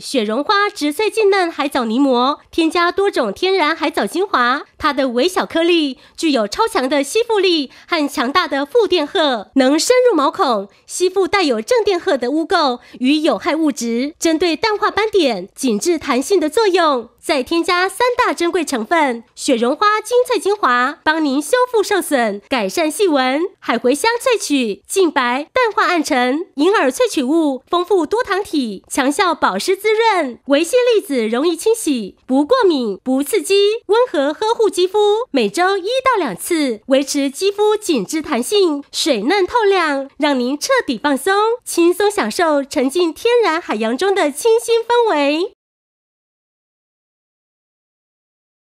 雪绒花植萃净嫩海藻泥膜，添加多种天然海藻精华，它的微小颗粒具有超强的吸附力和强大的负电荷，能深入毛孔，吸附带有正电荷的污垢与有害物质，针对淡化斑点、紧致弹性的作用。再添加三大珍贵成分：雪绒花精粹精华，帮您修复受损、改善细纹；海茴香萃取，净白、淡化暗沉；银耳萃取物，丰富多糖体，强效保湿。之滋润，维 C 粒子容易清洗，不过敏，不刺激，温和呵护肌肤。每周一到两次，维持肌肤紧致弹性，水嫩透亮，让您彻底放松，轻松享受沉浸天然海洋中的清新氛围。